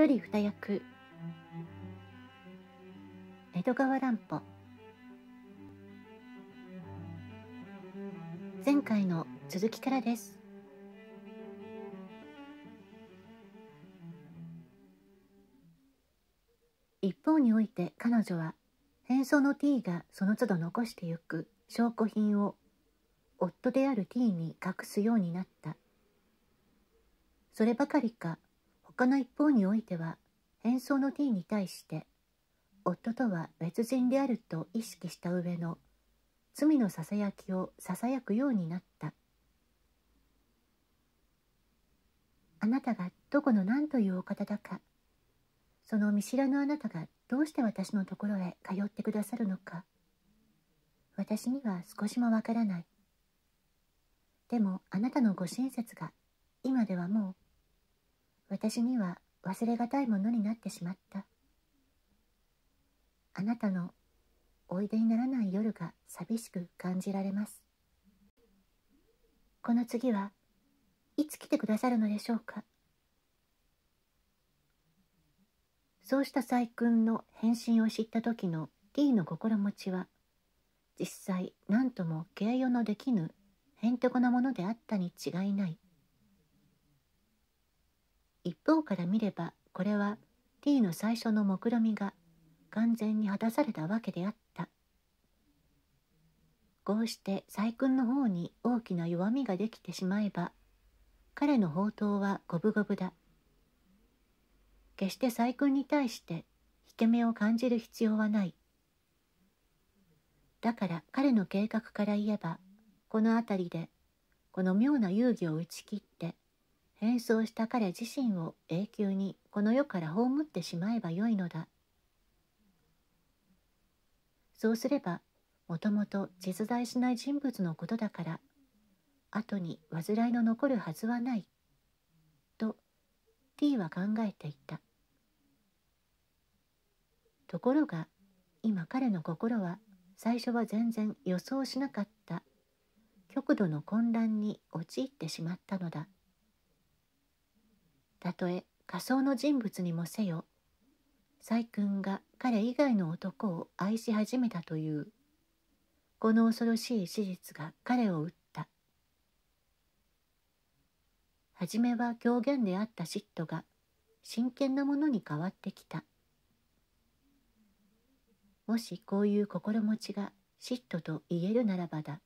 一人二役江戸川乱歩前回の続きからです一方において彼女は変装の T がその都度残してゆく証拠品を夫である T に隠すようになったそればかりか家の一方においては変装の T に対して夫とは別人であると意識した上の罪のささやきをささやくようになったあなたがどこの何というお方だかその見知らぬあなたがどうして私のところへ通ってくださるのか私には少しもわからないでもあなたのご親切が今ではもう私には忘れがたいものになってしまったあなたのおいでにならない夜が寂しく感じられますこの次はいつ来てくださるのでしょうかそうした細君の返信を知った時の D の心持ちは実際何とも形容のできぬへんてこなものであったに違いない一方から見ればこれは T の最初の目論みが完全に果たされたわけであったこうして細君の方に大きな弱みができてしまえば彼の宝刀は五分五分だ決して細君に対して引け目を感じる必要はないだから彼の計画から言えばこの辺りでこの妙な遊戯を打ち切って変装した彼自身を永久にこの世から葬ってしまえばよいのだそうすればもともと実在しない人物のことだから後に煩いの残るはずはないと T は考えていたところが今彼の心は最初は全然予想しなかった極度の混乱に陥ってしまったのだたとえ仮想の人物にもせよ細君が彼以外の男を愛し始めたというこの恐ろしい史実が彼を打った初めは狂言であった嫉妬が真剣なものに変わってきたもしこういう心持ちが嫉妬と言えるならばだ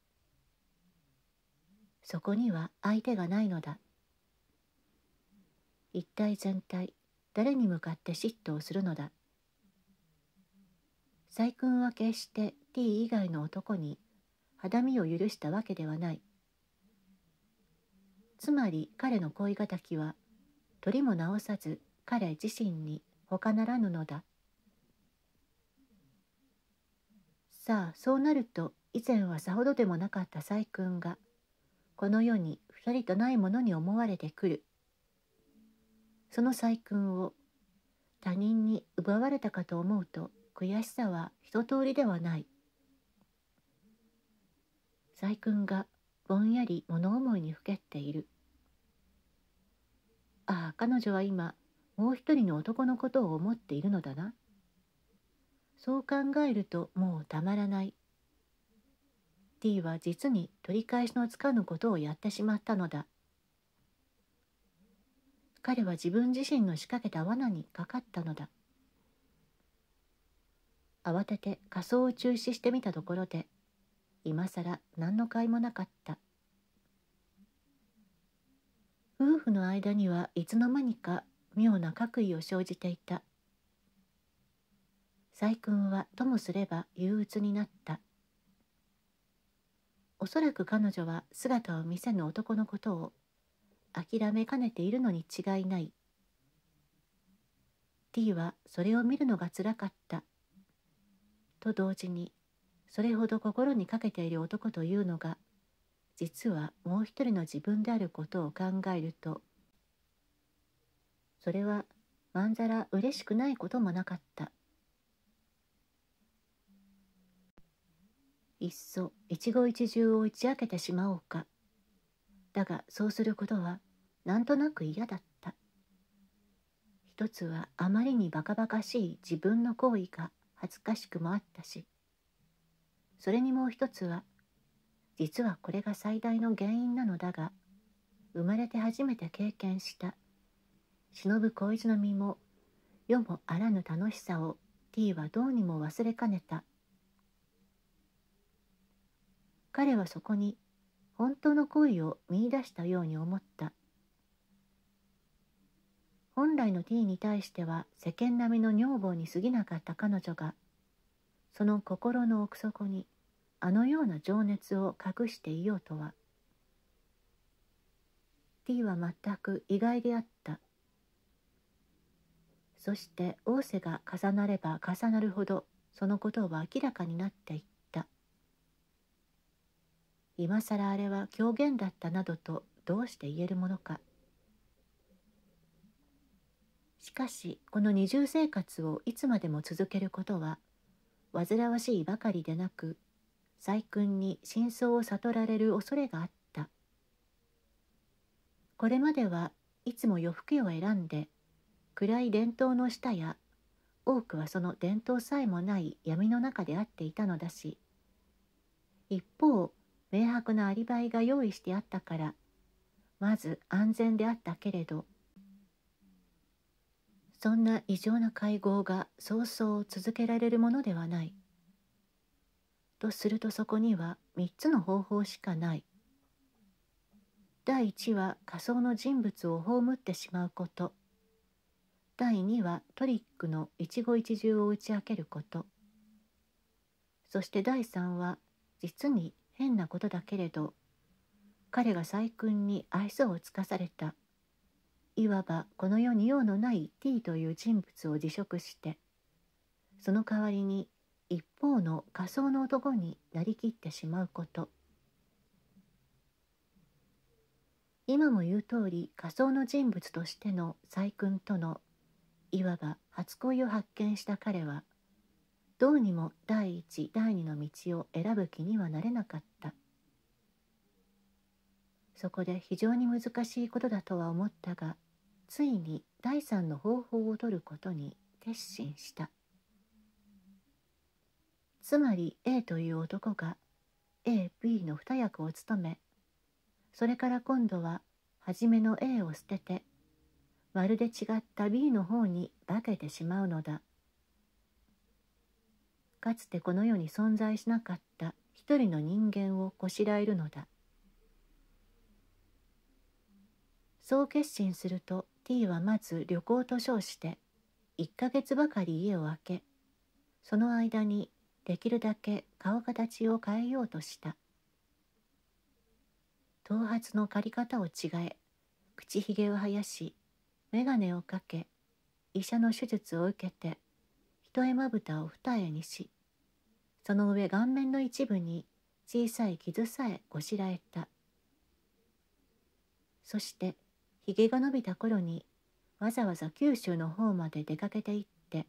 そこには相手がないのだ一体全体誰に向かって嫉妬をするのだ細君は決して T 以外の男に肌身を許したわけではないつまり彼の恋敵は取りも直さず彼自身に他ならぬのださあそうなると以前はさほどでもなかった細君がこの世に二人とないものに思われてくるその細君を他人に奪われたかと思うと悔しさは一通りではない細君がぼんやり物思いにふけっているああ彼女は今もう一人の男のことを思っているのだなそう考えるともうたまらない D は実に取り返しのつかぬことをやってしまったのだ彼は自分自身の仕掛けた罠にかかったのだ慌てて仮装を中止してみたところで今更何の甲斐もなかった夫婦の間にはいつの間にか妙な隔意を生じていた細君はともすれば憂鬱になったおそらく彼女は姿を見せぬ男のことを諦めかねているのに違いない T はそれを見るのがつらかったと同時にそれほど心にかけている男というのが実はもう一人の自分であることを考えるとそれはまんざら嬉しくないこともなかったいっそ一期一会を打ち明けてしまおうかだがそうすることはなんとなく嫌だった一つはあまりにバカバカしい自分の行為が恥ずかしくもあったしそれにもう一つは実はこれが最大の原因なのだが生まれて初めて経験した忍ぶ小泉の身も世もあらぬ楽しさを T はどうにも忘れかねた彼はそこに本当の恋を見いだしたように思った本来の T に対しては世間並みの女房に過ぎなかった彼女がその心の奥底にあのような情熱を隠していようとは T は全く意外であったそして仰せが重なれば重なるほどそのことは明らかになっていた今更あれは狂言だったなどとどうして言えるものかしかしこの二重生活をいつまでも続けることは煩わしいばかりでなく細君に真相を悟られる恐れがあったこれまではいつも夜更けを選んで暗い伝統の下や多くはその伝統さえもない闇の中であっていたのだし一方明白なアリバイが用意してあったからまず安全であったけれどそんな異常な会合が早々続けられるものではないとするとそこには3つの方法しかない第1は仮想の人物を葬ってしまうこと第2はトリックの一期一会を打ち明けることそして第3は実に変なことだけれど彼が細君に愛想を尽かされたいわばこの世に用のない T という人物を辞職してその代わりに一方の仮想の男になりきってしまうこと今も言う通り仮想の人物としての細君とのいわば初恋を発見した彼はどうにも第一第二の道を選ぶ気にはなれなかったそこで非常に難しいことだとは思ったがついに第三の方法を取ることに決心したつまり A という男が AB の二役を務めそれから今度は初めの A を捨ててまるで違った B の方に化けてしまうのだかつてこの世に存在しなかった一人の人間をこしらえるのだそう決心すると T はまず旅行と称して1ヶ月ばかり家を空けその間にできるだけ顔形を変えようとした頭髪の刈り方を違え口ひげを生やし眼鏡をかけ医者の手術を受けて一重まぶたを二重にしその上顔面の一部に小さい傷さえこしらえたそしてひげが伸びた頃にわざわざ九州の方まで出かけていって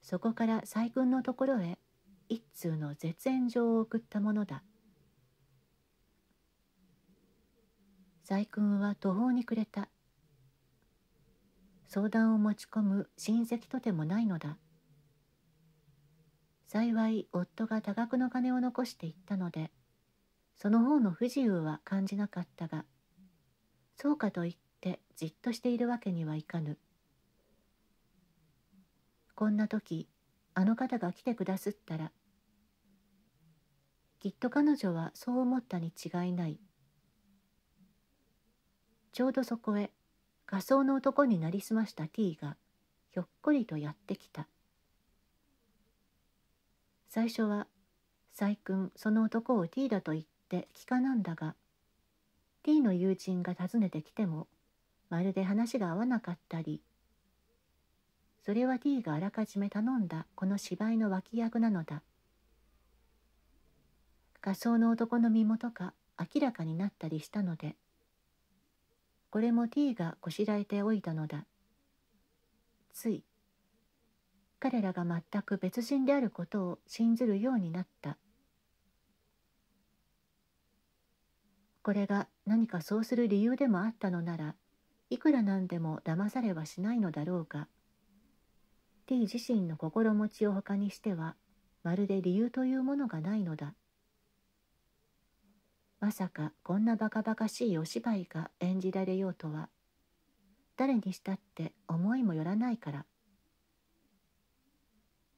そこから細君のところへ一通の絶縁状を送ったものだ細君は途方に暮れた相談を持ち込む親戚とでもないのだ幸い夫が多額の金を残していったのでその方の不自由は感じなかったがそうかといってじっとしているわけにはいかぬこんな時あの方が来てくだすったらきっと彼女はそう思ったに違いないちょうどそこへ仮装の男になりすました T がひょっこりとやってきた最初は「細君その男を T だと言って聞かなんだが T の友人が訪ねてきてもまるで話が合わなかったりそれは T があらかじめ頼んだこの芝居の脇役なのだ仮装の男の身元か明らかになったりしたのでこれも T がこしらえておいたのだつい彼らが全く別人であることを信ずるようになったこれが何かそうする理由でもあったのならいくらなんでも騙されはしないのだろうが T 自身の心持ちを他にしてはまるで理由というものがないのだまさかこんなバカバカしいお芝居が演じられようとは誰にしたって思いもよらないから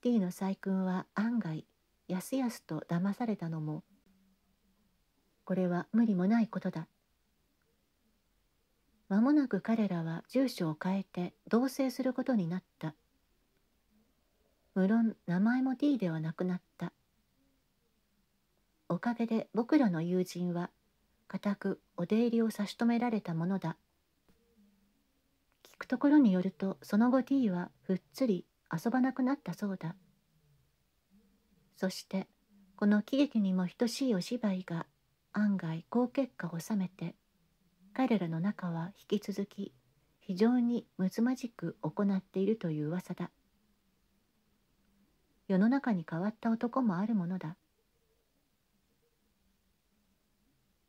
T の細君は案外やすやすと騙されたのもこれは無理もないことだ間もなく彼らは住所を変えて同棲することになった無論名前も T ではなくなったおかげで僕らの友人は固くお出入りを差し止められたものだ聞くところによるとその後 T はふっつり遊ばなくなったそうだそしてこの喜劇にも等しいお芝居が案外好結果を収めて彼らの中は引き続き非常にむつまじく行っているという噂だ世の中に変わった男もあるものだ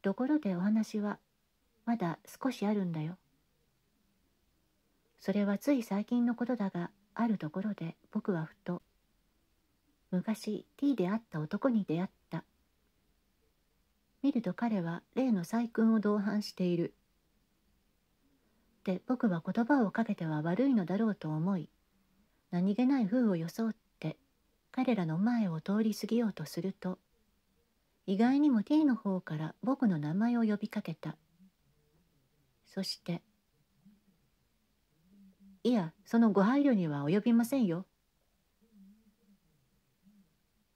ところでお話はまだ少しあるんだよそれはつい最近のことだがあるところで僕はふと昔 T で会った男に出会った見ると彼は例の細君を同伴しているって僕は言葉をかけては悪いのだろうと思い何気ない風を装って彼らの前を通り過ぎようとすると意外にも T の方から僕の名前を呼びかけたそして「いやそのご配慮には及びませんよ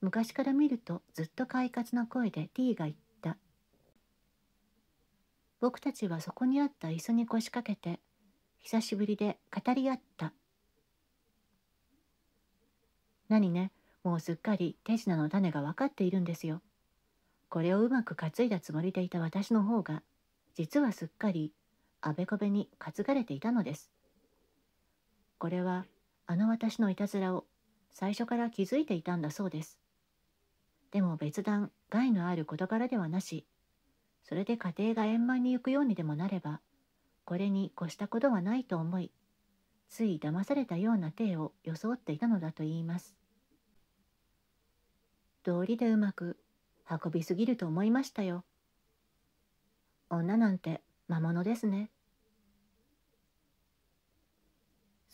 昔から見るとずっと快活な声で T が言った僕たちはそこにあった椅子に腰掛けて久しぶりで語り合った何ねもうすっかり手品の種が分かっているんですよこれをうまく担いだつもりでいた私の方が実はすっかりあべこべに担がれていたのですこれはあの私のいたずらを最初から気づいていたんだそうですでも別段害のある事柄ではなしそれで家庭が円満に行くようにでもなればこれに越したことはないと思いつい騙されたような体を装っていたのだと言います道理でうまく運びすぎると思いましたよ女なんて魔物ですね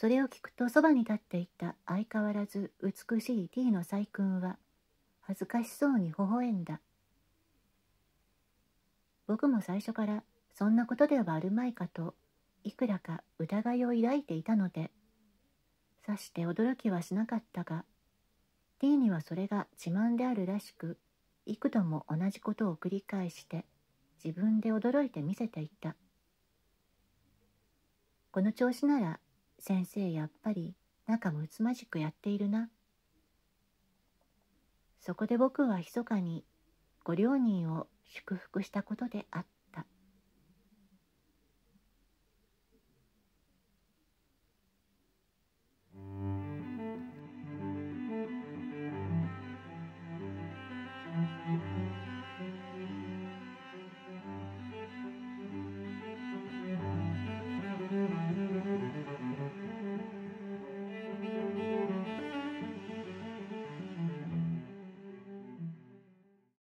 それを聞くとそばに立っていた相変わらず美しい T の細君は恥ずかしそうに微笑んだ僕も最初からそんなことではあるまいかといくらか疑いを抱いていたのでさして驚きはしなかったが T にはそれが自慢であるらしく幾度も同じことを繰り返して自分で驚いて見せていたこの調子なら先生やっぱり仲睦まじくやっているな。そこで僕は密かにご両人を祝福したことであった。